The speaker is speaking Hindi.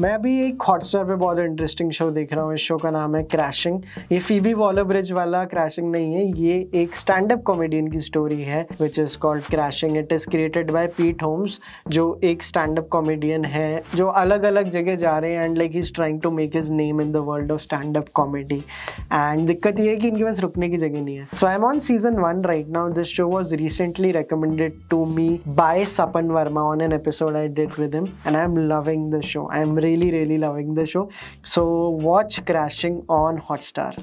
मैं भी एक हॉटस्टार पे बहुत इंटरेस्टिंग शो देख रहा हूँ इस शो का नाम है क्रैशिंग ये फीबी वॉलो ब्रिज वाला क्रैशिंग नहीं है ये एक स्टैंड अप कॉमेडियन की स्टोरी है which is called crashing it is created by Pete Holmes जो एक स्टैंड अप कॉमेडियन है जो अलग अलग जगह जा रहे हैं and like he is trying to make his name in the world of stand up comedy and दिक्कत ये है कि इनके पास रुकने की जगह नहीं है so I am on season one right now this show was recently recommended to me by Sapan Verma on an episode I did with him and I am loving the show I am really really loving the show so watch crashing on hotstar